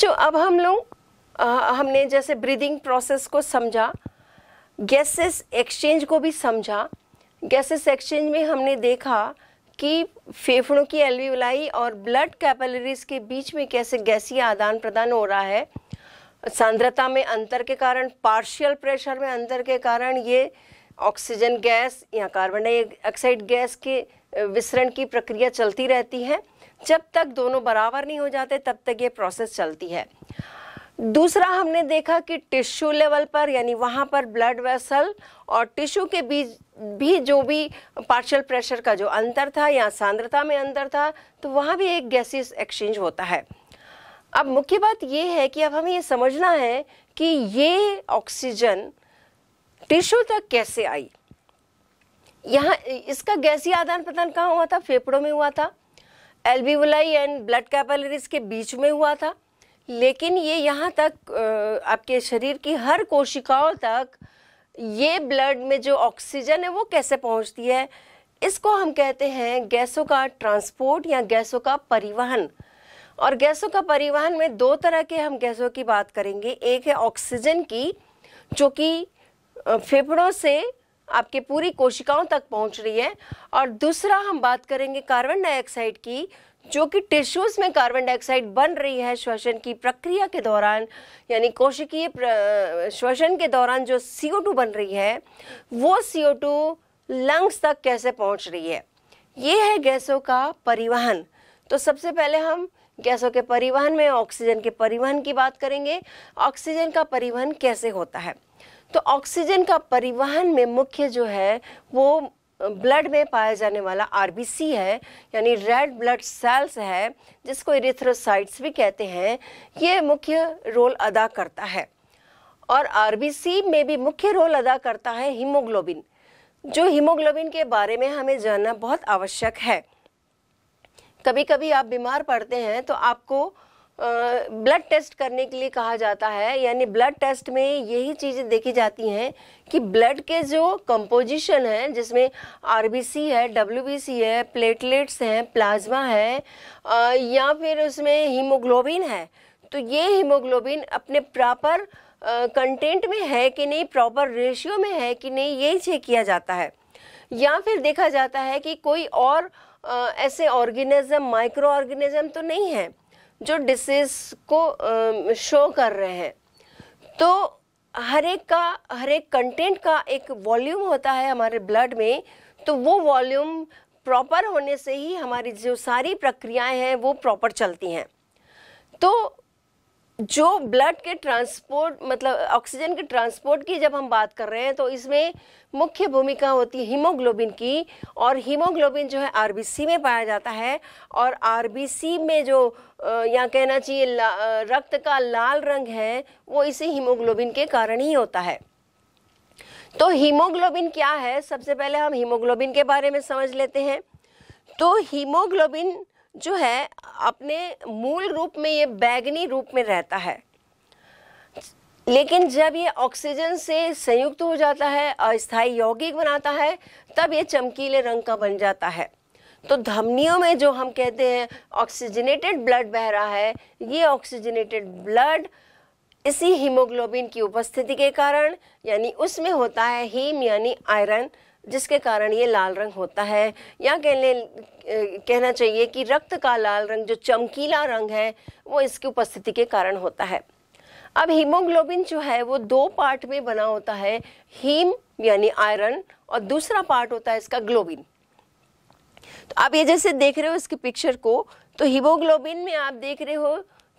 बच्चों अब हम लोग हमने जैसे ब्रीदिंग प्रोसेस को समझा गैसेस एक्सचेंज को भी समझा गैसेस एक्सचेंज में हमने देखा कि फेफड़ों की एलवी और ब्लड कैपलरीज के बीच में कैसे गैसी आदान प्रदान हो रहा है सांद्रता में अंतर के कारण पार्शियल प्रेशर में अंतर के कारण ये ऑक्सीजन गैस या कार्बन डाइऑक्साइड गैस के विसरण की प्रक्रिया चलती रहती है जब तक दोनों बराबर नहीं हो जाते तब तक ये प्रोसेस चलती है दूसरा हमने देखा कि टिश्यू लेवल पर यानी वहाँ पर ब्लड वेसल और टिश्यू के बीच भी जो भी पार्शियल प्रेशर का जो अंतर था या सांद्रता में अंतर था तो वहाँ भी एक गैसेस एक्सचेंज होता है अब मुख्य बात ये है कि अब हमें ये समझना है कि ये ऑक्सीजन टिश्यू तक कैसे आई यहाँ इसका गैसी आदान प्रदान कहाँ हुआ था फेफड़ों में हुआ था एल्बीवलाई एंड ब्लड कैपेलरीज के बीच में हुआ था लेकिन ये यहाँ तक आपके शरीर की हर कोशिकाओं तक ये ब्लड में जो ऑक्सीजन है वो कैसे पहुँचती है इसको हम कहते हैं गैसों का ट्रांसपोर्ट या गैसों का परिवहन और गैसों का परिवहन में दो तरह के हम गैसों की बात करेंगे एक है ऑक्सीजन की जो कि फेफड़ों से आपके पूरी कोशिकाओं तक पहुंच रही है और दूसरा हम बात करेंगे कार्बन डाइऑक्साइड की जो कि टिश्यूज में कार्बन डाइऑक्साइड बन रही है श्वसन की प्रक्रिया के दौरान यानी कोशिकीय श्वसन के दौरान जो टू बन रही है वो टू लंग्स तक कैसे पहुंच रही है ये है गैसों का परिवहन तो सबसे पहले हम गैसों के परिवहन में ऑक्सीजन के परिवहन की बात करेंगे ऑक्सीजन का परिवहन कैसे होता है तो ऑक्सीजन का परिवहन में मुख्य जो है वो ब्लड में पाया जाने वाला आर है यानी रेड ब्लड सेल्स है जिसको इरिथ्रोसाइट्स भी कहते हैं ये मुख्य रोल अदा करता है और आर में भी मुख्य रोल अदा करता है हीमोग्लोबिन जो हीमोग्लोबिन के बारे में हमें जानना बहुत आवश्यक है कभी कभी आप बीमार पड़ते हैं तो आपको ब्लड टेस्ट करने के लिए कहा जाता है यानी ब्लड टेस्ट में यही चीज़ें देखी जाती हैं कि ब्लड के जो कंपोजिशन है जिसमें आर है डब्ल्यू है प्लेटलेट्स हैं प्लाज्मा है या फिर उसमें हीमोग्लोबिन है तो ये हीमोग्लोबिन अपने प्रॉपर कंटेंट में है कि नहीं प्रॉपर रेशियो में है कि नहीं यही चेक किया जाता है या फिर देखा जाता है कि कोई और आ, ऐसे ऑर्गेनिज्म माइक्रो ऑर्गेनिज्म तो नहीं है जो डिसीज को शो कर रहे हैं तो हर एक का हर एक कंटेंट का एक वॉल्यूम होता है हमारे ब्लड में तो वो वॉल्यूम प्रॉपर होने से ही हमारी जो सारी प्रक्रियाएं हैं वो प्रॉपर चलती हैं तो जो ब्लड के ट्रांसपोर्ट मतलब ऑक्सीजन के ट्रांसपोर्ट की जब हम बात कर रहे हैं तो इसमें मुख्य भूमिका होती है हीमोग्लोबिन की और हीमोग्लोबिन जो है आरबीसी में पाया जाता है और आरबीसी में जो या कहना चाहिए रक्त का लाल रंग है वो इसी हीमोग्लोबिन के कारण ही होता है तो हीमोग्लोबिन क्या है सबसे पहले हम हीमोग्लोबिन के बारे में समझ लेते हैं तो हीमोग्लोबिन जो है अपने मूल रूप में ये बैगनी रूप में रहता है लेकिन जब ये ऑक्सीजन से संयुक्त हो जाता है अस्थायी यौगिक बनाता है तब ये चमकीले रंग का बन जाता है तो धमनियों में जो हम कहते हैं ऑक्सीजनेटेड ब्लड बह रहा है ये ऑक्सीजनेटेड ब्लड इसी हीमोग्लोबिन की उपस्थिति के कारण यानी उसमें होता है हीम यानी आयरन जिसके कारण ये लाल रंग होता है या कहने कहना चाहिए कि रक्त का लाल रंग जो चमकीला रंग है वो इसकी उपस्थिति के कारण होता है अब हीमोग्लोबिन जो है वो दो पार्ट में बना होता है हीम यानी आयरन और दूसरा पार्ट होता है इसका ग्लोबिन तो आप ये जैसे देख रहे हो इसकी पिक्चर को तो हीमोग्लोबिन में आप देख रहे हो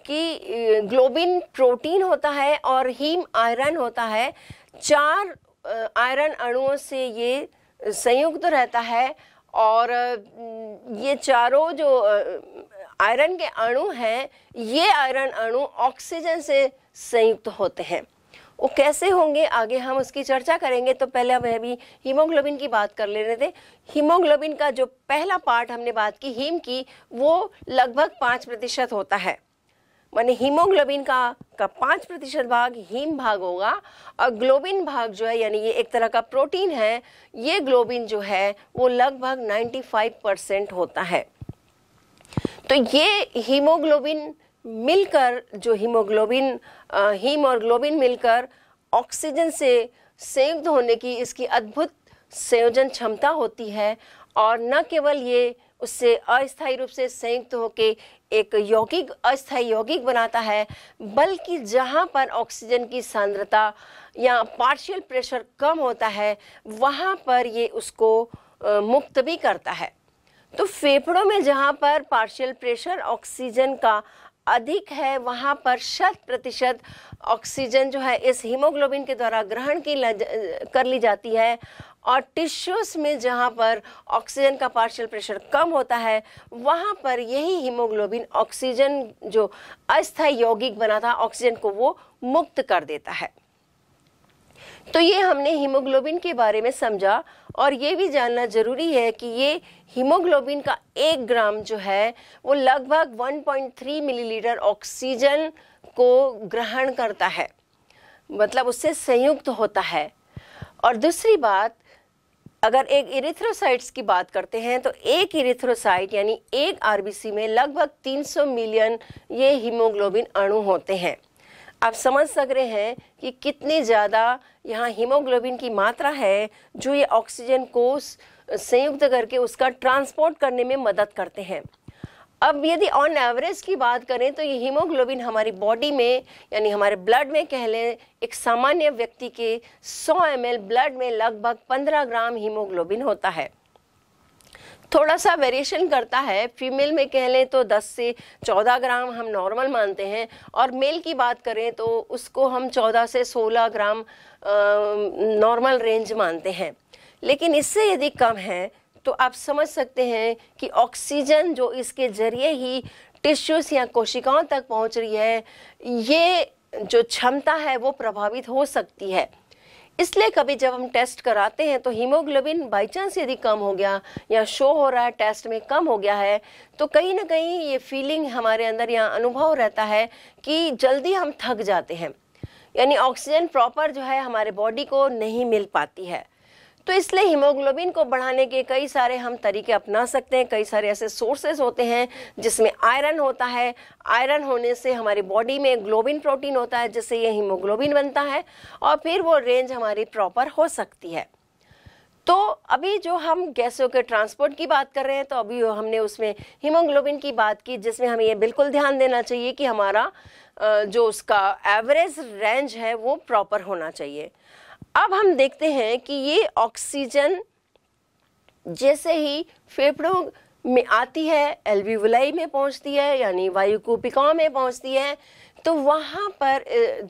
कि ग्लोबिन प्रोटीन होता है और हीम आयरन होता है चार आयरन अणुओं से ये संयुक्त तो रहता है और ये चारों जो आयरन के अणु हैं ये आयरन अणु ऑक्सीजन से संयुक्त तो होते हैं वो कैसे होंगे आगे हम उसकी चर्चा करेंगे तो पहले हम अभी हीमोग्लोबिन की बात कर ले रहे थे हीमोग्लोबिन का जो पहला पार्ट हमने बात की हीम की वो लगभग पाँच प्रतिशत होता है माने हीमोग्लोबिन का का पाँच प्रतिशत भाग हीम भाग होगा और ग्लोबिन भाग जो है यानी ये एक तरह का प्रोटीन है ये ग्लोबिन जो है वो लगभग 95 परसेंट होता है तो ये हीमोग्लोबिन मिलकर जो हीमोग्लोबिन हीम और ग्लोबिन मिलकर ऑक्सीजन से संयुक्त होने की इसकी अद्भुत संयोजन क्षमता होती है और न केवल ये उससे अस्थायी रूप से संयुक्त होकर एक यौगिक अस्थायी यौगिक बनाता है बल्कि जहाँ पर ऑक्सीजन की सांद्रता या पार्शियल प्रेशर कम होता है वहाँ पर ये उसको मुक्त भी करता है तो फेफड़ों में जहाँ पर पार्शियल प्रेशर ऑक्सीजन का अधिक है वहाँ पर शत प्रतिशत ऑक्सीजन जो है इस हीमोग्लोबिन के द्वारा ग्रहण की कर ली जाती है और टिश्यूज में जहाँ पर ऑक्सीजन का पार्शियल प्रेशर कम होता है वहाँ पर यही हीमोग्लोबिन ऑक्सीजन जो अस्थायी यौगिक बना था ऑक्सीजन को वो मुक्त कर देता है तो ये हमने हीमोग्लोबिन के बारे में समझा और ये भी जानना जरूरी है कि ये हीमोग्लोबिन का एक ग्राम जो है वो लगभग 1.3 मिलीलीटर ऑक्सीजन को ग्रहण करता है मतलब उससे संयुक्त होता है और दूसरी बात अगर एक इरिथ्रोसाइट्स की बात करते हैं तो एक इरिथ्रोसाइट यानी एक आरबीसी में लगभग 300 मिलियन ये हीमोग्लोबिन अणु होते हैं आप समझ सक रहे हैं कि कितनी ज़्यादा यहाँ हीमोग्लोबिन की मात्रा है जो ये ऑक्सीजन को संयुक्त करके उसका ट्रांसपोर्ट करने में मदद करते हैं अब यदि ऑन एवरेज की बात करें तो ये हीमोग्लोबिन हमारी बॉडी में यानी हमारे ब्लड में कह लें एक सामान्य व्यक्ति के 100 एम ब्लड में लगभग 15 ग्राम हीमोग्लोबिन होता है थोड़ा सा वेरिएशन करता है फीमेल में कह लें तो 10 से 14 ग्राम हम नॉर्मल मानते हैं और मेल की बात करें तो उसको हम 14 से 16 ग्राम नॉर्मल रेंज मानते हैं लेकिन इससे यदि कम है तो आप समझ सकते हैं कि ऑक्सीजन जो इसके जरिए ही टिश्यूज या कोशिकाओं तक पहुंच रही है ये जो क्षमता है वो प्रभावित हो सकती है इसलिए कभी जब हम टेस्ट कराते हैं तो हीमोग्लोबिन बाई चांस यदि कम हो गया या शो हो रहा है टेस्ट में कम हो गया है तो कहीं ना कहीं ये फीलिंग हमारे अंदर या अनुभव रहता है कि जल्दी हम थक जाते हैं यानी ऑक्सीजन प्रॉपर जो है हमारे बॉडी को नहीं मिल पाती है तो इसलिए हीमोग्लोबिन को बढ़ाने के कई सारे हम तरीके अपना सकते हैं कई सारे ऐसे सोर्सेज होते हैं जिसमें आयरन होता है आयरन होने से हमारी बॉडी में ग्लोबिन प्रोटीन होता है जिससे ये हीमोग्लोबिन बनता है और फिर वो रेंज हमारी प्रॉपर हो सकती है तो अभी जो हम गैसों के ट्रांसपोर्ट की बात कर रहे हैं तो अभी हमने उसमें हीमोग्लोबिन की बात की जिसमें हमें ये बिल्कुल ध्यान देना चाहिए कि हमारा जो उसका एवरेज रेंज है वो प्रॉपर होना चाहिए अब हम देखते हैं कि ये ऑक्सीजन जैसे ही फेफड़ों में आती है एल्विवलाई में पहुंचती है यानी वायु में पहुंचती है तो वहाँ पर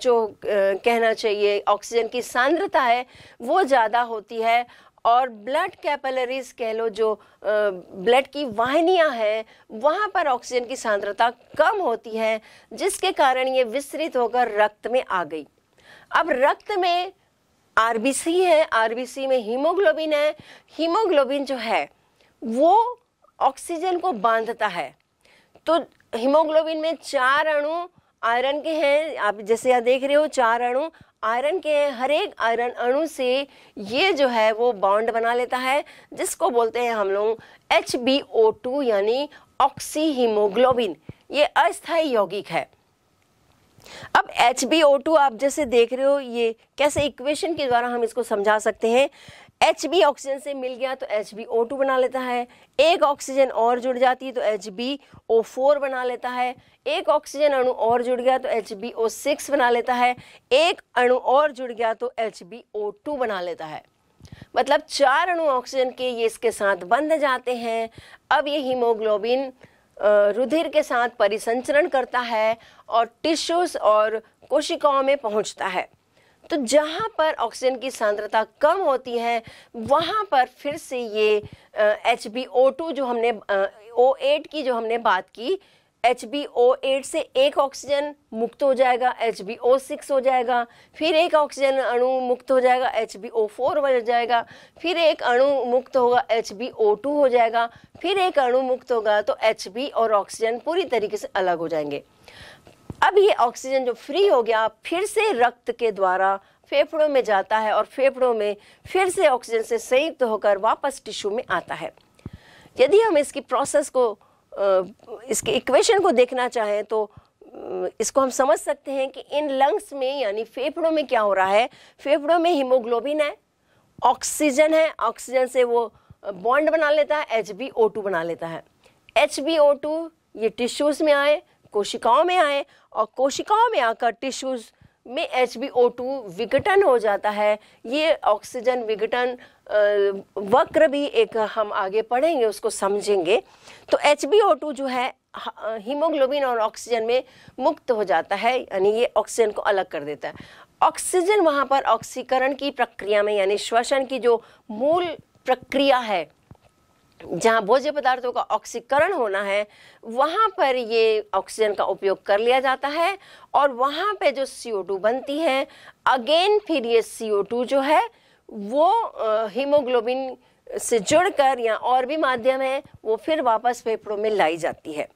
जो कहना चाहिए ऑक्सीजन की सांद्रता है वो ज़्यादा होती है और ब्लड कैपलरीज कह लो जो ब्लड की वाहनियाँ हैं वहाँ पर ऑक्सीजन की सांद्रता कम होती है जिसके कारण ये विस्तृत होकर रक्त में आ गई अब रक्त में आरबीसी है आरबीसी में हीमोग्लोबिन है हीमोग्लोबिन जो है वो ऑक्सीजन को बांधता है तो हीमोग्लोबिन में चार अणु आयरन के हैं आप जैसे यहाँ देख रहे हो चार अणु आयरन के हैं हर एक आयरन अणु से ये जो है वो बॉन्ड बना लेता है जिसको बोलते हैं हम लोग एच बी ओ टू यानी ऑक्सी हीमोग्लोबिन ये अस्थायी यौगिक है अब एच आप जैसे देख रहे हो ये कैसे इक्वेशन के द्वारा हम इसको समझा सकते हैं एच बी ऑक्सीजन से मिल गया तो एच बी ओ टू बना लेता है एक ऑक्सीजन और जुड़ जाती है तो एच बी ओ फोर बना लेता है एक ऑक्सीजन अणु और जुड़ गया तो एच बी ओ सिक्स बना लेता है एक अणु और जुड़ गया तो एच बी ओ टू बना लेता है मतलब चार अणु ऑक्सीजन के ये इसके साथ बंध जाते हैं अब ये हीमोग्लोबिन रुधिर के साथ परिसंचरण करता है और टिश्यूज और कोशिकाओं में पहुंचता है तो जहां पर ऑक्सीजन की सांद्रता कम होती है वहां पर फिर से ये एच बी ओ टू जो हमने ओ एट की जो हमने बात की एच बी ओ एट से एक ऑक्सीजन मुक्त हो जाएगा एच बी ओ सिक्स हो जाएगा फिर एक ऑक्सीजन अणु मुक्त हो जाएगा एच बी ओ फोर बन जाएगा फिर एक अणु मुक्त होगा एच बी ओ टू हो जाएगा फिर एक अणु मुक्त होगा तो एच बी और ऑक्सीजन पूरी तरीके से अलग हो जाएंगे अब ये ऑक्सीजन जो फ्री हो गया फिर से रक्त के द्वारा फेफड़ों में जाता है और फेफड़ों में फिर से ऑक्सीजन से संयुक्त होकर वापस टिश्यू में आता है यदि हम इसकी प्रोसेस को इसके इक्वेशन को देखना चाहें तो इसको हम समझ सकते हैं कि इन लंग्स में यानी फेफड़ों में क्या हो रहा है फेफड़ों में हीमोग्लोबिन है ऑक्सीजन है ऑक्सीजन से वो बॉन्ड बना लेता है एच बी ओ टू बना लेता है एच बी ओ टू ये टिश्यूज़ में आए कोशिकाओं में आए और कोशिकाओं में आकर टिश्यूज़ में एच बी ओ टू विघटन हो जाता है ये ऑक्सीजन विघटन वक्र भी एक हम आगे पढ़ेंगे उसको समझेंगे तो एच बी ओ टू जो है हीमोग्लोबिन और ऑक्सीजन में मुक्त हो जाता है यानी ये ऑक्सीजन को अलग कर देता है ऑक्सीजन वहाँ पर ऑक्सीकरण की प्रक्रिया में यानी श्वसन की जो मूल प्रक्रिया है जहाँ भोज्य पदार्थों का ऑक्सीकरण होना है वहाँ पर ये ऑक्सीजन का उपयोग कर लिया जाता है और वहाँ पे जो टू बनती है अगेन फिर ये टू जो है वो हीमोग्लोबिन से जुड़कर या और भी माध्यम है वो फिर वापस फेफड़ों में लाई जाती है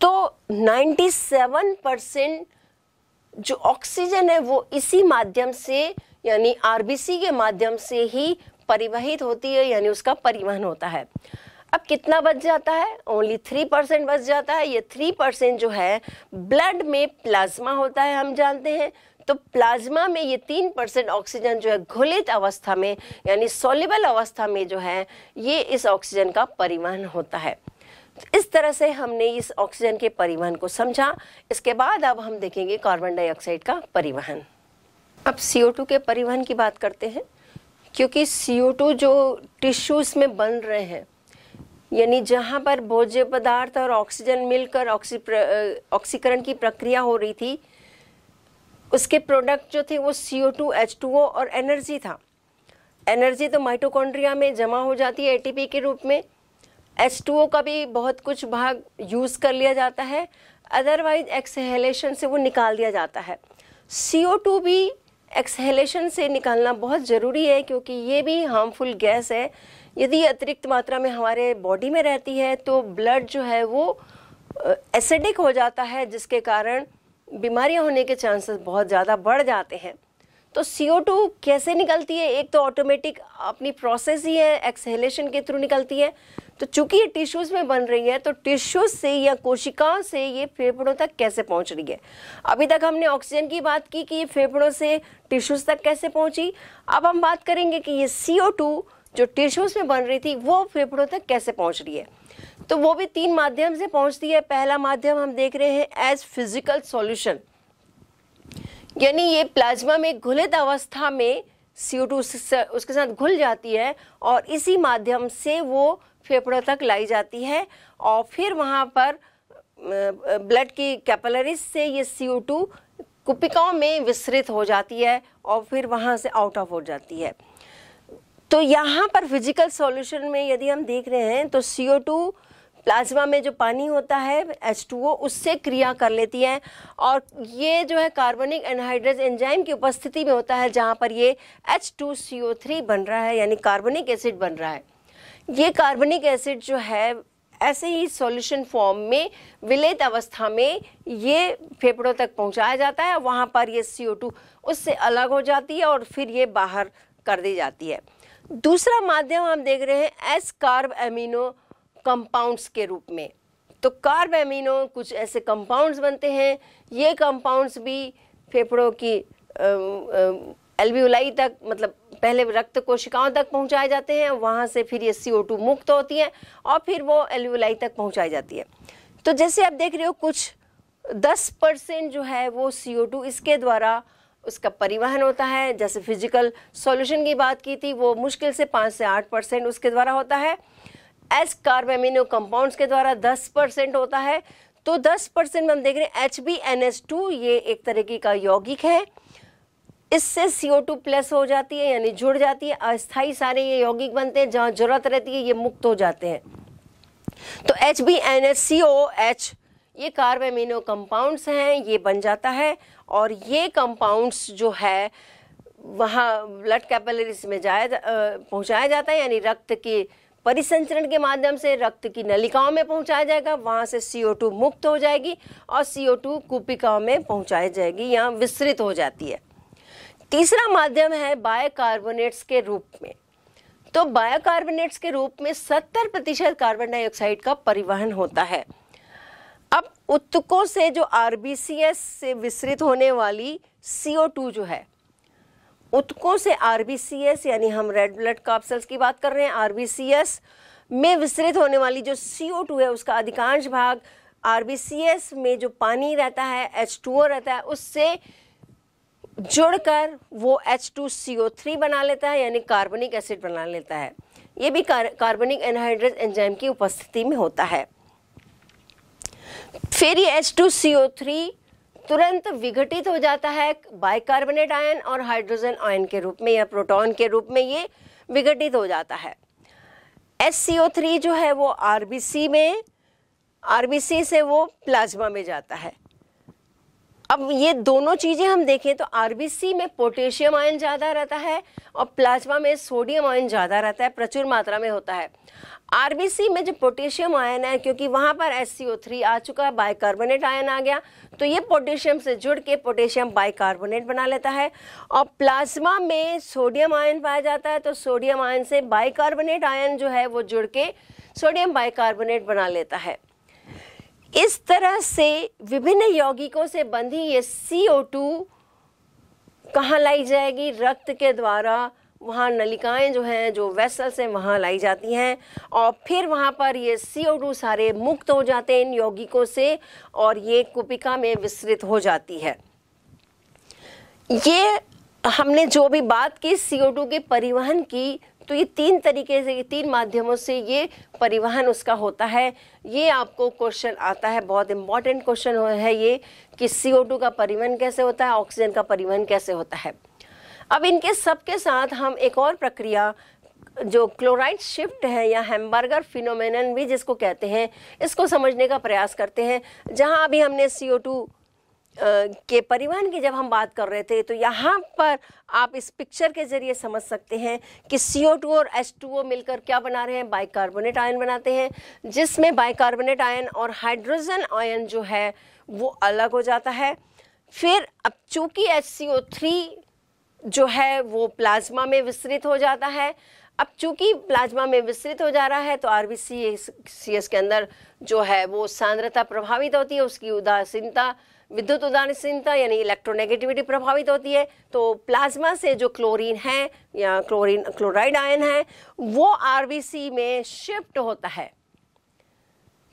तो 97 परसेंट जो ऑक्सीजन है वो इसी माध्यम से यानी आरबीसी के माध्यम से ही परिवहित होती है यानी उसका परिवहन होता है अब कितना बच जाता है ओनली थ्री परसेंट बच जाता है ये थ्री परसेंट जो है ब्लड में प्लाज्मा होता है हम जानते हैं तो प्लाज्मा में ये तीन परसेंट ऑक्सीजन जो है घुलित अवस्था में यानी सोलिबल अवस्था में जो है ये इस ऑक्सीजन का परिवहन होता है इस तरह से हमने इस ऑक्सीजन के परिवहन को समझा इसके बाद अब हम देखेंगे कार्बन डाइऑक्साइड का परिवहन अब CO2 के परिवहन की बात करते हैं क्योंकि CO2 जो टिश्यूज में बन रहे हैं यानी जहाँ पर भोज्य पदार्थ और ऑक्सीजन मिलकर ऑक्सीकरण की प्रक्रिया हो रही थी उसके प्रोडक्ट जो थे वो C O two H two O और एनर्जी था एनर्जी तो माइटोकॉन्ड्रिया में जमा हो जाती है एटीपी के रूप में एच टू ओ का भी बहुत कुछ भाग यूज़ कर लिया जाता है अदरवाइज एक्सहेलेशन से वो निकाल दिया जाता है सी ओ टू भी एक्सहेलेशन से निकालना बहुत ज़रूरी है क्योंकि ये भी हार्मफुल गैस है यदि अतिरिक्त मात्रा में हमारे बॉडी में रहती है तो ब्लड जो है वो एसिडिक हो जाता है जिसके कारण बीमारियां होने के चांसेस बहुत ज़्यादा बढ़ जाते हैं तो टू कैसे निकलती है एक तो ऑटोमेटिक अपनी प्रोसेस ही है एक्सहेलेशन के थ्रू निकलती है तो चूंकि ये टिश्यूज़ में बन रही है तो टिश्यूज से या कोशिकाओं से ये फेफड़ों तक कैसे पहुंच रही है अभी तक हमने ऑक्सीजन की बात की कि ये फेफड़ों से टिश्यूज तक कैसे पहुंची अब हम बात करेंगे कि ये सी जो टिश्यूज में बन रही थी वो फेफड़ों तक कैसे पहुंच रही है तो वो भी तीन माध्यम से पहुंचती है पहला माध्यम हम देख रहे हैं एज फिजिकल सॉल्यूशन यानी ये प्लाज्मा में घुलित अवस्था में सी उसके साथ घुल जाती है और इसी माध्यम से वो फेफड़ों तक लाई जाती है और फिर वहाँ पर ब्लड की कैपलरीज से ये सी कुपिकाओं में विस्तृत हो जाती है और फिर वहाँ से आउट ऑफ हो जाती है तो यहाँ पर फिजिकल सॉल्यूशन में यदि हम देख रहे हैं तो सी ओ टू प्लाज्मा में जो पानी होता है एच टू ओ उससे क्रिया कर लेती है और ये जो है कार्बनिक एनहाइड्रेज एंजाइम की उपस्थिति में होता है जहाँ पर ये H two C O three बन रहा है यानी कार्बनिक एसिड बन रहा है ये कार्बनिक एसिड जो है ऐसे ही सॉल्यूशन फॉर्म में विलेत अवस्था में ये फेफड़ों तक पहुंचाया जाता है वहाँ पर ये सी ओ टू उससे अलग हो जाती है और फिर ये बाहर कर दी जाती है दूसरा माध्यम हम देख रहे हैं एस कार्ब एमिनो कंपाउंड्स के रूप में तो कार्बेमिनो कुछ ऐसे कंपाउंड्स बनते हैं ये कंपाउंड्स भी फेफड़ों की एल्वियोलाई तक मतलब पहले रक्त कोशिकाओं तक पहुंचाए जाते हैं वहाँ से फिर ये सी मुक्त होती हैं और फिर वो एल्वियोलाई तक पहुँचाई जाती है तो जैसे आप देख रहे हो कुछ दस परसेंट जो है वो सी इसके द्वारा उसका परिवहन होता है जैसे फिजिकल सॉल्यूशन की बात की थी वो मुश्किल से पाँच से आठ परसेंट उसके द्वारा होता है एस कार्बेमिनो कंपाउंड्स के द्वारा 10 परसेंट होता है तो 10 परसेंट हम देख रहे हैं H B N S two ये एक तरीके का यौगिक है इससे सी ओ टू प्लस हो जाती है यानी जुड़ जाती है अस्थाई सारे ये यौगिक बनते हैं जहाँ जरूरत रहती है ये मुक्त हो जाते हैं तो H B N S C O H ये कार्बेमिनो कंपाउंड्स हैं ये बन जाता है और ये कंपाउंड्स जो है वहाँ ब्लड कैपलरीज में जाया पहुँचाया जाता है यानी रक्त के परिसंचरण के माध्यम से रक्त की नलिकाओं में पहुंचाया जाएगा वहां से CO2 मुक्त हो जाएगी और CO2 कुपिकाओं में पहुंचाई जाएगी या विस्तृत हो जाती है तीसरा माध्यम है बायोकार्बोनेट्स के रूप में तो बायोकार्बोनेट्स के रूप में 70 प्रतिशत कार्बन डाइऑक्साइड का परिवहन होता है अब उत्तकों से जो आरबीसीएस से विस्तृत होने वाली सीओ जो है उत्कों से आरबीसीएस यानी हम रेड ब्लड कापसल्स की बात कर रहे हैं आरबीसीएस में विस्तृत होने वाली जो टू है उसका अधिकांश भाग आरबीसीएस में जो पानी रहता है एच टू रहता है उससे जुड़कर वो H two C O three बना लेता है यानी कार्बनिक एसिड बना लेता है ये भी कार, कार्बनिक एनहाइड्रेज एंजाइम की उपस्थिति में होता है फिर ये थ्री तुरंत विघटित हो जाता है बाइकार्बोनेट आयन और हाइड्रोजन आयन के रूप में या प्रोटॉन के रूप में ये विघटित हो जाता है एस जो है वो आर में आर से वो प्लाज्मा में जाता है अब ये दोनों चीज़ें हम देखें तो आर में पोटेशियम आयन ज़्यादा रहता है और प्लाज्मा में सोडियम आयन ज़्यादा रहता है प्रचुर मात्रा में होता है आरबीसी में जो पोटेशियम आयन है क्योंकि वहाँ पर एस थ्री आ चुका है बाइकार्बोनेट आयन आ गया तो ये पोटेशियम से जुड़ के पोटेशियम बाइकार्बोनेट बना लेता है और प्लाज्मा में सोडियम आयन पाया जाता है तो सोडियम आयन से बाइकार्बोनेट आयन जो है वो जुड़ के सोडियम बाइकार्बोनेट बना लेता है इस तरह से विभिन्न यौगिकों से बंधी ये सी ओ टू लाई जाएगी रक्त के द्वारा वहाँ नलिकाएं जो हैं जो वेसल से वहाँ लाई जाती हैं और फिर वहाँ पर ये टू सारे मुक्त हो जाते हैं इन यौगिकों से और ये कुपिका में विस्तृत हो जाती है ये हमने जो भी बात की टू के परिवहन की तो ये तीन तरीके से तीन माध्यमों से ये परिवहन उसका होता है ये आपको क्वेश्चन आता है बहुत इंपॉर्टेंट क्वेश्चन है ये कि टू का परिवहन कैसे होता है ऑक्सीजन का परिवहन कैसे होता है अब इनके सबके साथ हम एक और प्रक्रिया जो क्लोराइड शिफ्ट है या हेम्बर्गर फिनोमेन भी जिसको कहते हैं इसको समझने का प्रयास करते हैं जहां अभी हमने सी के परिवहन की जब हम बात कर रहे थे तो यहाँ पर आप इस पिक्चर के जरिए समझ सकते हैं कि टू और ओ मिलकर क्या बना रहे हैं बाइकार्बोनेट आयन बनाते हैं जिसमें बाइकार्बोनेट आयन और हाइड्रोजन आयन जो है वो अलग हो जाता है फिर अब चूंकि एच सी ओ थ्री जो है वो प्लाज्मा में विस्तृत हो जाता है अब चूंकि प्लाज्मा में विस्तृत हो जा रहा है तो आर बी के अंदर जो है वो सांद्रता प्रभावित होती है उसकी उदासीनता विद्युत उदासीनता यानी इलेक्ट्रोनेगेटिविटी प्रभावित होती है तो प्लाज्मा से जो क्लोरीन है या क्लोरीन क्लोराइड आयन है वो आर में शिफ्ट होता है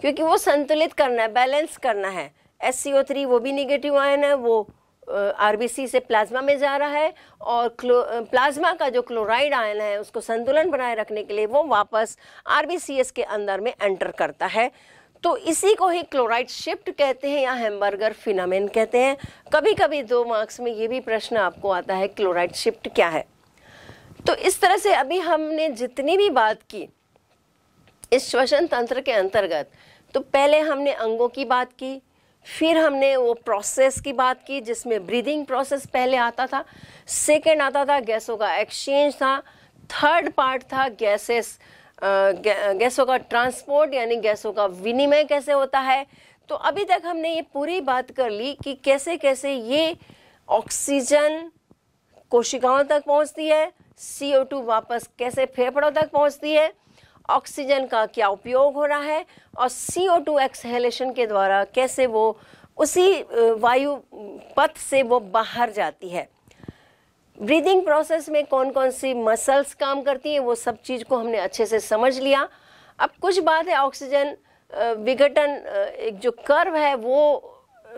क्योंकि वो संतुलित करना है बैलेंस करना है एस वो भी निगेटिव आयन है वो आरबीसी से प्लाज्मा में जा रहा है और प्लाज्मा का जो क्लोराइड आयन है उसको संतुलन बनाए रखने के लिए वो वापस आरबीसीएस के अंदर में एंटर करता है तो इसी को ही क्लोराइड शिफ्ट कहते हैं या हैमबर्गर फिनामिन कहते हैं कभी कभी दो मार्क्स में ये भी प्रश्न आपको आता है क्लोराइड शिफ्ट क्या है तो इस तरह से अभी हमने जितनी भी बात की इस श्वसन तंत्र के अंतर्गत तो पहले हमने अंगों की बात की फिर हमने वो प्रोसेस की बात की जिसमें ब्रीदिंग प्रोसेस पहले आता था सेकेंड आता था गैसों का एक्सचेंज था थर्ड पार्ट था गैसेस गैसों का ट्रांसपोर्ट यानी गैसों का विनिमय कैसे होता है तो अभी तक हमने ये पूरी बात कर ली कि कैसे कैसे ये ऑक्सीजन कोशिकाओं तक पहुंचती है टू वापस कैसे फेफड़ों तक पहुंचती है ऑक्सीजन का क्या उपयोग हो रहा है और सी ओ टू एक्सहेलेशन के द्वारा कैसे वो उसी वायु पथ से वो बाहर जाती है ब्रीदिंग प्रोसेस में कौन कौन सी मसल्स काम करती हैं वो सब चीज़ को हमने अच्छे से समझ लिया अब कुछ बात है ऑक्सीजन विघटन एक जो कर्व है वो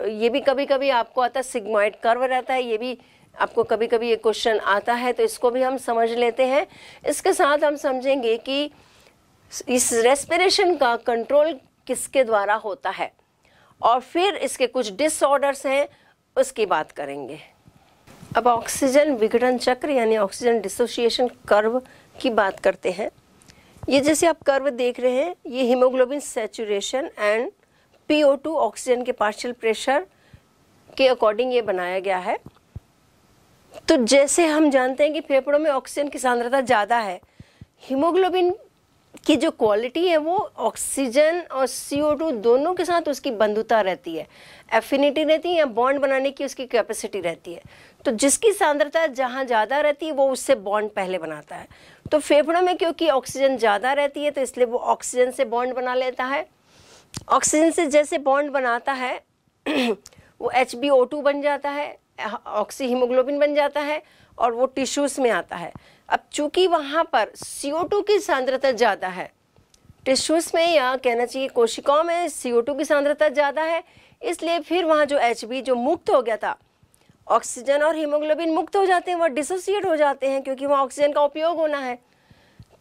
ये भी कभी कभी आपको आता है सिग्माइड कर्व रहता है ये भी आपको कभी कभी ये क्वेश्चन आता है तो इसको भी हम समझ लेते हैं इसके साथ हम समझेंगे कि इस रेस्पिरेशन का कंट्रोल किसके द्वारा होता है और फिर इसके कुछ डिसऑर्डर्स हैं उसकी बात करेंगे अब ऑक्सीजन विघटन चक्र यानी ऑक्सीजन डिसोसिएशन कर्व की बात करते हैं ये जैसे आप कर्व देख रहे हैं ये haemoglobin saturation and to oxygen के पार्शियल प्रेशर के अकॉर्डिंग ये बनाया गया है तो जैसे हम जानते हैं कि फेफड़ों में ऑक्सीजन की सांद्रता ज़्यादा है हीमोग्लोबिन की जो क्वालिटी है वो ऑक्सीजन और सी दोनों के साथ उसकी बंधुता रहती है एफिनिटी रहती है या बॉन्ड बनाने की उसकी कैपेसिटी रहती है तो जिसकी सांद्रता जहाँ ज़्यादा रहती है वो उससे बॉन्ड पहले बनाता है तो फेफड़ों में क्योंकि ऑक्सीजन ज़्यादा रहती है तो इसलिए वो ऑक्सीजन से बॉन्ड बना लेता है ऑक्सीजन से जैसे बॉन्ड बनाता है वो एच बन जाता है ऑक्सी हीमोग्लोबिन बन जाता है और वो टिश्यूज़ में आता है अब चूंकि वहाँ पर CO2 की सांद्रता ज़्यादा है टिश्यूज में या कहना चाहिए कोशिकाओं में CO2 की सांद्रता ज़्यादा है इसलिए फिर वहाँ जो एच जो मुक्त हो गया था ऑक्सीजन और हीमोग्लोबिन मुक्त हो जाते हैं वह डिसोसिएट हो जाते हैं क्योंकि वहाँ ऑक्सीजन का उपयोग होना है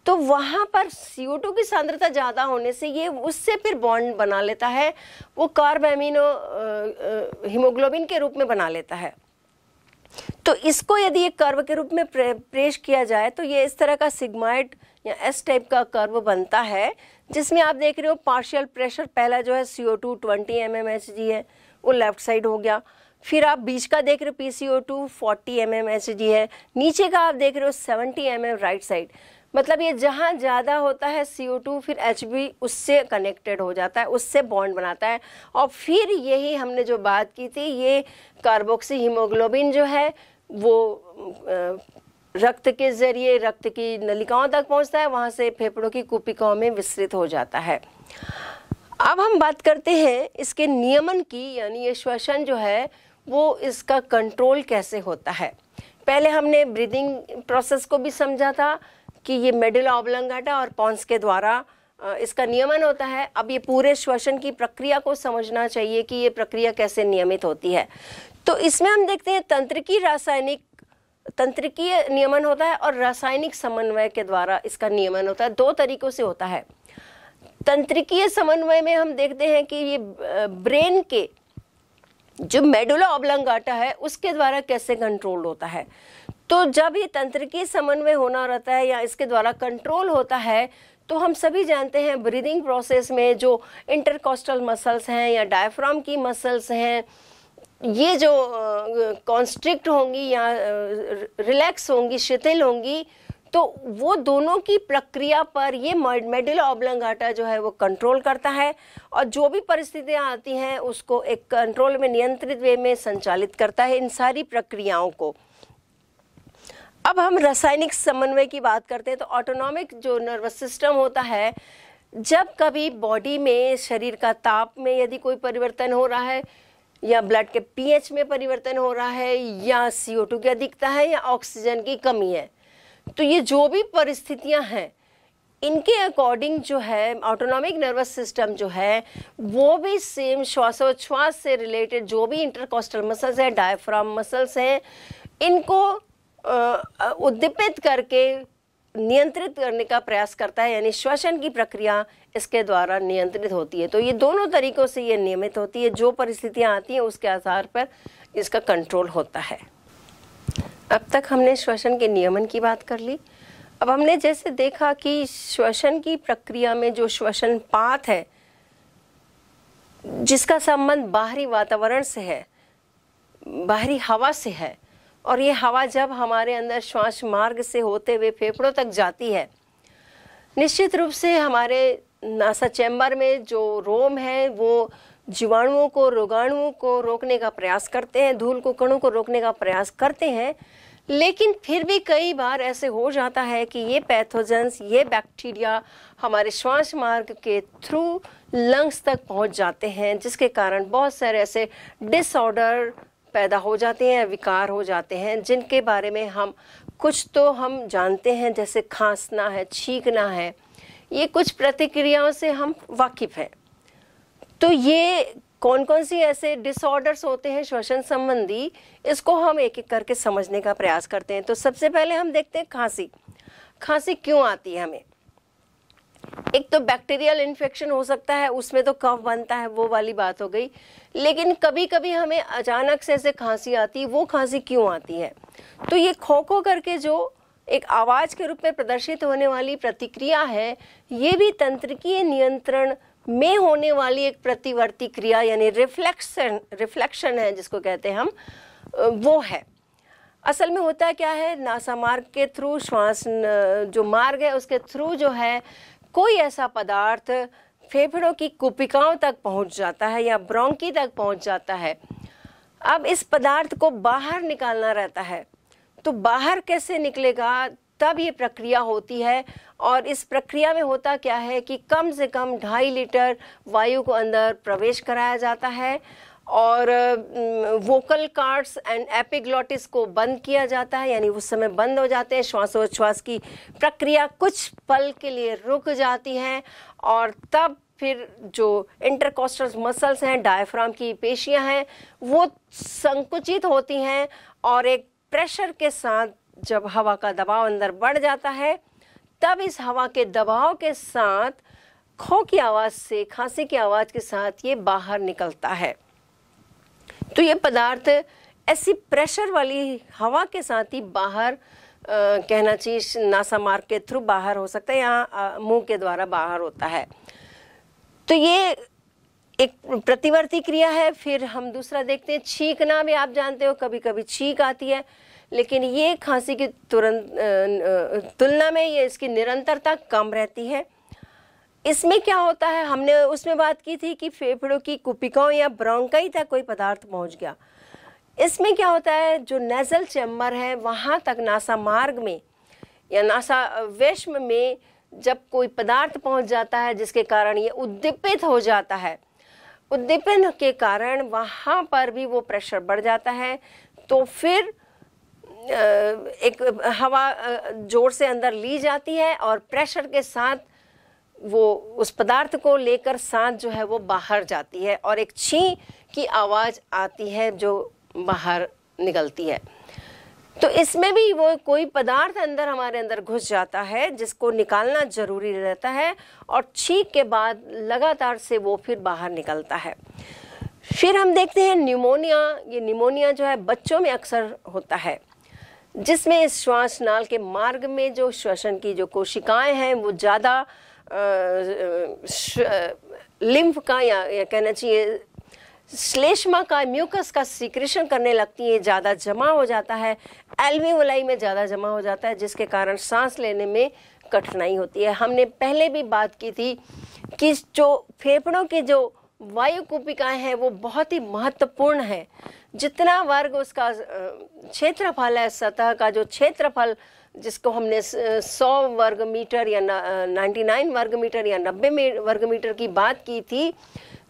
तो वहाँ पर CO2 की सांद्रता ज़्यादा होने से ये उससे फिर बॉन्ड बना लेता है वो कार्बेमिनो हीमोग्लोबिन के रूप में बना लेता है तो इसको यदि एक कर्व के रूप में पेश किया जाए तो ये इस तरह का सिग्माइड या एस टाइप का कर्व बनता है जिसमें आप देख रहे हो पार्शियल प्रेशर पहला जो है C O two twenty M M H G है वो लेफ्ट साइड हो गया फिर आप बीच का देख रहे हो P C O two forty M M H G है नीचे का आप देख रहे हो seventy M M right side मतलब ये जहाँ ज़्यादा होता है सी ओ टू फिर एच बी उससे कनेक्टेड हो जाता है उससे बॉन्ड बनाता है और फिर यही हमने जो बात की थी ये कार्बोक्सी हीमोग्लोबिन जो है वो रक्त के जरिए रक्त की नलिकाओं तक पहुंचता है वहाँ से फेफड़ों की कूपिकाओं में विस्तृत हो जाता है अब हम बात करते हैं इसके नियमन की यानी ये श्वसन जो है वो इसका कंट्रोल कैसे होता है पहले हमने ब्रीदिंग प्रोसेस को भी समझा था कि ये मेडल ऑबलंगाटा और पॉन्स के द्वारा इसका नियमन होता है अब ये पूरे श्वसन की प्रक्रिया को समझना चाहिए कि ये प्रक्रिया कैसे नियमित होती है तो इसमें हम देखते हैं तंत्र की रासायनिक तंत्रिकीय नियमन होता है और रासायनिक समन्वय के द्वारा इसका नियमन होता है दो तरीकों से होता है तंत्रिकीय समन्वय में हम देखते हैं कि ये ब्रेन के जो मेडुला ओब्लंगाटा है उसके द्वारा कैसे कंट्रोल होता है तो जब ये तंत्रिकीय समन्वय होना रहता है या इसके द्वारा कंट्रोल होता है तो हम सभी जानते हैं ब्रीदिंग प्रोसेस में जो इंटरकोस्टल मसल्स हैं या डायफ्राम की मसल्स हैं ये जो कॉन्स्ट्रिक्ट होंगी या रिलैक्स होंगी शिथिल होंगी तो वो दोनों की प्रक्रिया पर ये मेडुला ऑब्लंगाटा जो है वो कंट्रोल करता है और जो भी परिस्थितियाँ आती हैं उसको एक कंट्रोल में नियंत्रित वे में संचालित करता है इन सारी प्रक्रियाओं को अब हम रासायनिक समन्वय की बात करते हैं तो ऑटोनॉमिक जो नर्वस सिस्टम होता है जब कभी बॉडी में शरीर का ताप में यदि कोई परिवर्तन हो रहा है या ब्लड के पीएच में परिवर्तन हो रहा है या सीओ टू की अधिकता है या ऑक्सीजन की कमी है तो ये जो भी परिस्थितियां हैं इनके अकॉर्डिंग जो है ऑटोनॉमिक नर्वस सिस्टम जो है वो भी सेम श्वासोच्छ्वास से रिलेटेड जो भी इंटरकोस्टल मसल्स हैं डायफ्राम मसल्स हैं इनको उद्दीपित करके नियंत्रित करने का प्रयास करता है यानी श्वसन की प्रक्रिया इसके द्वारा नियंत्रित होती है तो ये दोनों तरीकों से ये नियमित होती है जो परिस्थितियाँ आती हैं उसके आधार पर इसका कंट्रोल होता है अब तक हमने श्वसन के नियमन की बात कर ली अब हमने जैसे देखा कि श्वसन की प्रक्रिया में जो श्वसन पात है जिसका संबंध बाहरी वातावरण से है बाहरी हवा से है और ये हवा जब हमारे अंदर श्वास मार्ग से होते हुए फेफड़ों तक जाती है निश्चित रूप से हमारे नासा चैम्बर में जो रोम है वो जीवाणुओं को रोगाणुओं को रोकने का प्रयास करते हैं धूल को कणों को रोकने का प्रयास करते हैं लेकिन फिर भी कई बार ऐसे हो जाता है कि ये पैथोजेंस ये बैक्टीरिया हमारे श्वास मार्ग के थ्रू लंग्स तक पहुंच जाते हैं जिसके कारण बहुत सारे ऐसे डिसऑर्डर पैदा हो जाते हैं विकार हो जाते हैं जिनके बारे में हम कुछ तो हम जानते हैं जैसे खांसना है छींकना है ये कुछ प्रतिक्रियाओं से हम वाकिफ हैं तो ये कौन कौन सी ऐसे डिसऑर्डर्स होते हैं श्वसन संबंधी इसको हम एक एक करके समझने का प्रयास करते हैं तो सबसे पहले हम देखते हैं खांसी खांसी क्यों आती है हमें एक तो बैक्टीरियल इन्फेक्शन हो सकता है उसमें तो कफ बनता है वो वाली बात हो गई लेकिन कभी कभी हमें अचानक से ऐसे खांसी आती है वो खांसी क्यों आती है तो ये खो खो करके जो एक आवाज़ के रूप में प्रदर्शित होने वाली प्रतिक्रिया है ये भी तंत्रिकीय नियंत्रण में होने वाली एक प्रतिवर्ती क्रिया यानी रिफ्लेक्शन रिफ्लेक्शन है जिसको कहते हैं हम वो है असल में होता क्या है नासा मार्ग के थ्रू श्वास जो मार्ग है उसके थ्रू जो है कोई ऐसा पदार्थ फेफड़ों की कुपिकाओं तक पहुंच जाता है या ब्रोंकी तक पहुंच जाता है अब इस पदार्थ को बाहर निकालना रहता है तो बाहर कैसे निकलेगा तब ये प्रक्रिया होती है और इस प्रक्रिया में होता क्या है कि कम से कम ढाई लीटर वायु को अंदर प्रवेश कराया जाता है और वोकल कार्ड्स एंड एपिग्लॉटिस को बंद किया जाता है यानी उस समय बंद हो जाते हैं श्वासोच्छ्वास की प्रक्रिया कुछ पल के लिए रुक जाती है और तब फिर जो इंटरकोस्टल मसल्स हैं डायफ्राम की पेशियां हैं वो संकुचित होती हैं और एक प्रेशर के साथ जब हवा का दबाव अंदर बढ़ जाता है तब इस हवा के दबाव के साथ खो की आवाज़ से खांसी की आवाज़ के साथ ये बाहर निकलता है तो ये पदार्थ ऐसी प्रेशर वाली हवा के साथ ही बाहर आ, कहना चाहिए नासा मार्ग के थ्रू बाहर हो सकता है यहाँ मुंह के द्वारा बाहर होता है तो ये एक प्रतिवर्ती क्रिया है फिर हम दूसरा देखते हैं छींकना भी आप जानते हो कभी कभी छींक आती है लेकिन ये खांसी की तुरंत तुलना में ये इसकी निरंतरता कम रहती है इसमें क्या होता है हमने उसमें बात की थी कि फेफड़ों की कुपिकाओं या ब्रोंकाई तक कोई पदार्थ पहुंच गया इसमें क्या होता है जो नेजल चैम्बर है वहाँ तक नासा मार्ग में या नासा विश्व में जब कोई पदार्थ पहुंच जाता है जिसके कारण ये उद्दीपित हो जाता है उद्दीपन के कारण वहाँ पर भी वो प्रेशर बढ़ जाता है तो फिर एक हवा जोर से अंदर ली जाती है और प्रेशर के साथ वो उस पदार्थ को लेकर सांस जो है वो बाहर जाती है और एक छी की आवाज़ आती है जो बाहर निकलती है तो इसमें भी वो कोई पदार्थ अंदर हमारे अंदर घुस जाता है जिसको निकालना जरूरी रहता है और छींक के बाद लगातार से वो फिर बाहर निकलता है फिर हम देखते हैं न्यूमोनिया ये न्यूमोनिया जो है बच्चों में अक्सर होता है जिसमें इस श्वास नाल के मार्ग में जो श्वसन की जो कोशिकाएं हैं वो ज़्यादा लिम्फ का या, या कहना चाहिए श्लेष्मा का म्यूकस का सीक्रेशन करने लगती है ज़्यादा जमा हो जाता है एल्वीवलाई में ज़्यादा जमा हो जाता है जिसके कारण सांस लेने में कठिनाई होती है हमने पहले भी बात की थी कि जो फेफड़ों की जो वायु कूपिकाएँ हैं वो बहुत ही महत्वपूर्ण है जितना वर्ग उसका क्षेत्रफल है सतह का जो क्षेत्रफल जिसको हमने 100 वर्ग मीटर या 99 वर्ग मीटर या 90 वर्ग मीटर की बात की थी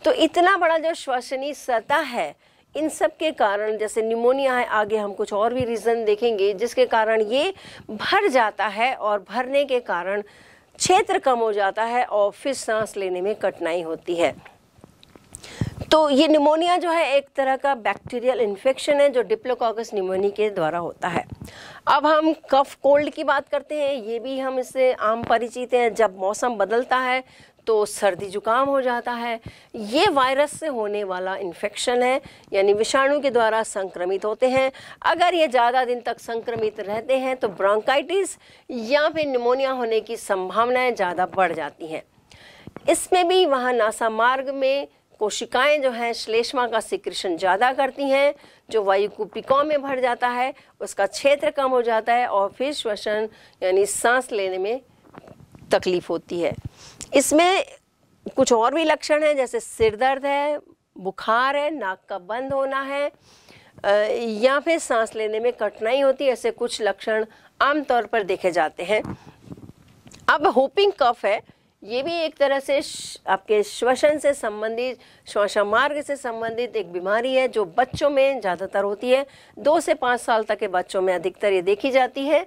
तो इतना बड़ा जो श्वसनीय सतह है इन सब के कारण जैसे निमोनिया है आगे हम कुछ और भी रीज़न देखेंगे जिसके कारण ये भर जाता है और भरने के कारण क्षेत्र कम हो जाता है और फिर सांस लेने में कठिनाई होती है तो ये निमोनिया जो है एक तरह का बैक्टीरियल इन्फेक्शन है जो डिप्लोकॉकस निमोनी के द्वारा होता है अब हम कफ कोल्ड की बात करते हैं ये भी हम इससे आम परिचित हैं जब मौसम बदलता है तो सर्दी जुकाम हो जाता है ये वायरस से होने वाला इन्फेक्शन है यानी विषाणु के द्वारा संक्रमित होते हैं अगर ये ज़्यादा दिन तक संक्रमित रहते हैं तो ब्रोंकाइटिस या फिर निमोनिया होने की संभावनाएं ज़्यादा बढ़ जाती हैं इसमें भी वहाँ नासा मार्ग में कोशिकाएं जो हैं श्लेष्मा का सिक्रेशन ज़्यादा करती हैं जो वायु कुपिकों में भर जाता है उसका क्षेत्र कम हो जाता है और फिर श्वसन यानी सांस लेने में तकलीफ होती है इसमें कुछ और भी लक्षण हैं जैसे सिर दर्द है बुखार है नाक का बंद होना है या फिर सांस लेने में कठिनाई होती है ऐसे कुछ लक्षण आमतौर पर देखे जाते हैं अब होपिंग कफ है ये भी एक तरह से आपके श्वसन से संबंधित श्वसन मार्ग से संबंधित एक बीमारी है जो बच्चों में ज़्यादातर होती है दो से पाँच साल तक के बच्चों में अधिकतर ये देखी जाती है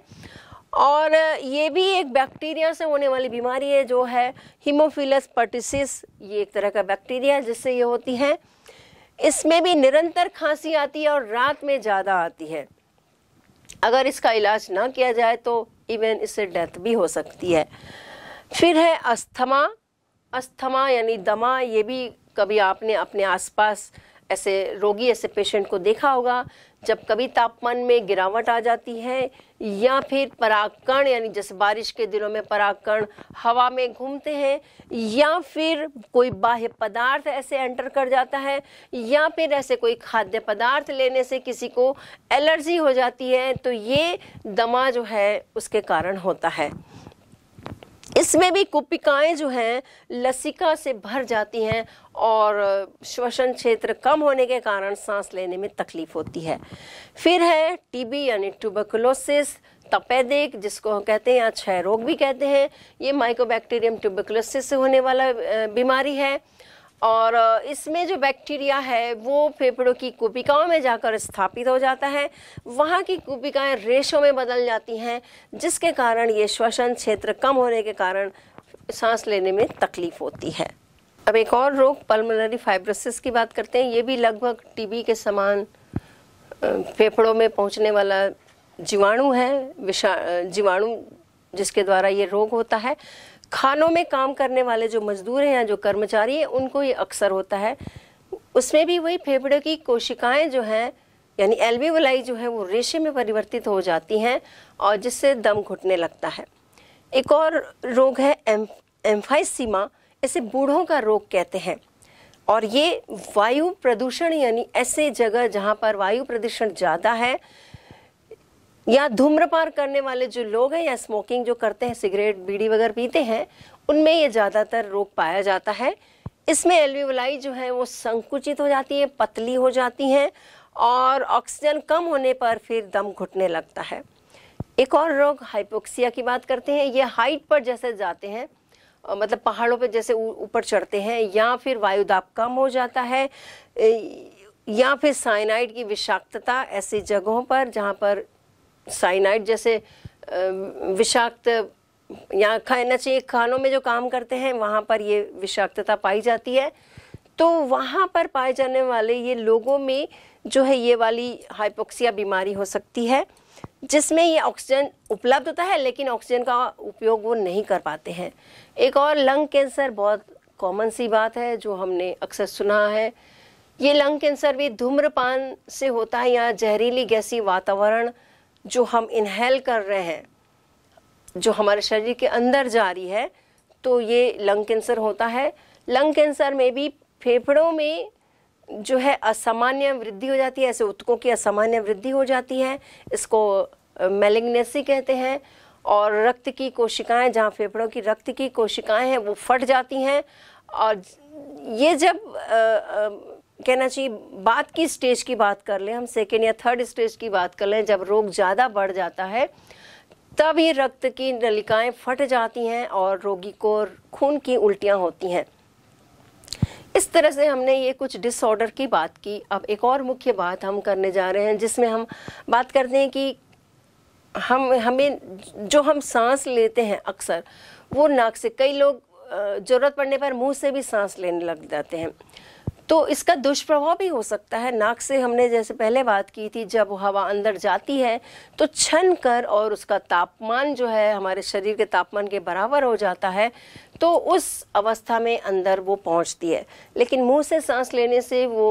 और ये भी एक बैक्टीरिया से होने वाली बीमारी है जो है हीमोफिलस पर्टिसिस ये एक तरह का बैक्टीरिया है जिससे ये होती है इसमें भी निरंतर खांसी आती है और रात में ज़्यादा आती है अगर इसका इलाज ना किया जाए तो इवन इससे डेथ भी हो सकती है फिर है अस्थमा अस्थमा यानी दमा ये भी कभी आपने अपने आसपास ऐसे रोगी ऐसे पेशेंट को देखा होगा जब कभी तापमान में गिरावट आ जाती है या फिर पराकण यानी जैसे बारिश के दिनों में पराकण हवा में घूमते हैं या फिर कोई बाह्य पदार्थ ऐसे एंटर कर जाता है या फिर ऐसे कोई खाद्य पदार्थ लेने से किसी को एलर्जी हो जाती है तो ये दमा जो है उसके कारण होता है इसमें भी कुपिकाएं जो हैं लसिका से भर जाती हैं और श्वसन क्षेत्र कम होने के कारण सांस लेने में तकलीफ होती है फिर है टीबी यानी ट्यूबकुलोसिस तपेदिक जिसको हम कहते हैं या क्षय रोग भी कहते हैं ये माइकोबैक्टीरियम ट्यूबकुलोसिस से होने वाला बीमारी है और इसमें जो बैक्टीरिया है वो फेफड़ों की कूपिकाओं में जाकर स्थापित हो जाता है वहाँ की कूपिकाएँ रेशों में बदल जाती हैं जिसके कारण ये श्वसन क्षेत्र कम होने के कारण सांस लेने में तकलीफ होती है अब एक और रोग पल्मोनरी फाइब्रोसिस की बात करते हैं ये भी लगभग टीबी के समान फेफड़ों में पहुंचने वाला जीवाणु है विषा जीवाणु जिसके द्वारा ये रोग होता है खानों में काम करने वाले जो मजदूर हैं या जो कर्मचारी हैं उनको ये अक्सर होता है उसमें भी वही फेफड़े की कोशिकाएं जो हैं यानी एल्विवलाई जो है वो रेशे में परिवर्तित हो जाती हैं और जिससे दम घुटने लगता है एक और रोग है एम एम्फाइसीमा इसे बूढ़ों का रोग कहते हैं और ये वायु प्रदूषण यानी ऐसे जगह जहाँ पर वायु प्रदूषण ज़्यादा है या धूम्रपान करने वाले जो लोग हैं या स्मोकिंग जो करते हैं सिगरेट बीड़ी वगैरह पीते हैं उनमें ये ज़्यादातर रोग पाया जाता है इसमें एल्विवलाई जो है वो संकुचित हो जाती है पतली हो जाती हैं और ऑक्सीजन कम होने पर फिर दम घुटने लगता है एक और रोग हाइपोक्सिया की बात करते हैं ये हाइट पर जैसे जाते हैं मतलब पहाड़ों पर जैसे ऊपर चढ़ते हैं या फिर वायु दाब कम हो जाता है या फिर साइनाइड की विषाक्तता ऐसी जगहों पर जहाँ पर साइनाइड जैसे विषाक्त यहाँ खाना चाहिए खानों में जो काम करते हैं वहाँ पर ये विषाक्तता पाई जाती है तो वहाँ पर पाए जाने वाले ये लोगों में जो है ये वाली हाइपोक्सिया बीमारी हो सकती है जिसमें ये ऑक्सीजन उपलब्ध होता है लेकिन ऑक्सीजन का उपयोग वो नहीं कर पाते हैं एक और लंग कैंसर बहुत कॉमन सी बात है जो हमने अक्सर सुना है ये लंग कैंसर भी धूम्रपान से होता है यहाँ जहरीली गैसी वातावरण जो हम इनहेल कर रहे हैं जो हमारे शरीर के अंदर जा रही है तो ये लंग कैंसर होता है लंग कैंसर में भी फेफड़ों में जो है असामान्य वृद्धि हो जाती है ऐसे उत्कों की असामान्य वृद्धि हो जाती है इसको मेलिग्नेसी कहते हैं और रक्त की कोशिकाएं जहाँ फेफड़ों की रक्त की कोशिकाएं हैं वो फट जाती हैं और ये जब कहना चाहिए बात की स्टेज की बात कर लें हम सेकेंड या थर्ड स्टेज की बात कर लें जब रोग ज़्यादा बढ़ जाता है तब ये रक्त की नलिकाएं फट जाती हैं और रोगी को खून की उल्टियां होती हैं इस तरह से हमने ये कुछ डिसऑर्डर की बात की अब एक और मुख्य बात हम करने जा रहे हैं जिसमें हम बात करते हैं कि हम हमें जो हम सांस लेते हैं अक्सर वो नाक से कई लोग ज़रूरत पड़ने पर मुंह से भी सांस लेने लग जाते हैं तो इसका दुष्प्रभाव भी हो सकता है नाक से हमने जैसे पहले बात की थी जब हवा अंदर जाती है तो छन कर और उसका तापमान जो है हमारे शरीर के तापमान के बराबर हो जाता है तो उस अवस्था में अंदर वो पहुंचती है लेकिन मुंह से सांस लेने से वो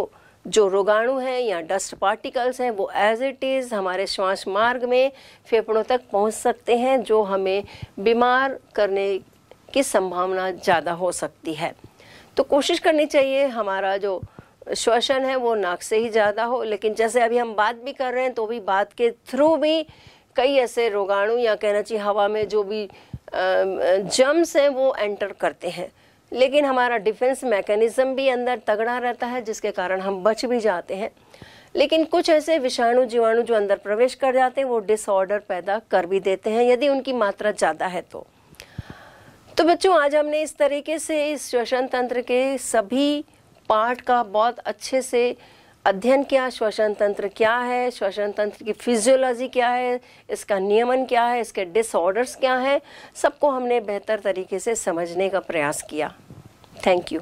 जो रोगाणु हैं या डस्ट पार्टिकल्स हैं वो एज इट इज़ हमारे श्वास मार्ग में फेफड़ों तक पहुंच सकते हैं जो हमें बीमार करने की संभावना ज़्यादा हो सकती है तो कोशिश करनी चाहिए हमारा जो श्वसन है वो नाक से ही ज़्यादा हो लेकिन जैसे अभी हम बात भी कर रहे हैं तो भी बात के थ्रू भी कई ऐसे रोगाणु या कहना चाहिए हवा में जो भी जम्स हैं वो एंटर करते हैं लेकिन हमारा डिफेंस मैकेनिज़्म भी अंदर तगड़ा रहता है जिसके कारण हम बच भी जाते हैं लेकिन कुछ ऐसे विषाणु जीवाणु जो अंदर प्रवेश कर जाते हैं वो डिसऑर्डर पैदा कर भी देते हैं यदि उनकी मात्रा ज़्यादा है तो तो बच्चों आज हमने इस तरीके से इस श्वसन तंत्र के सभी पार्ट का बहुत अच्छे से अध्ययन किया श्वसन तंत्र क्या है श्वसन तंत्र की फिजियोलॉजी क्या है इसका नियमन क्या है इसके डिसऑर्डर्स क्या हैं सबको हमने बेहतर तरीके से समझने का प्रयास किया थैंक यू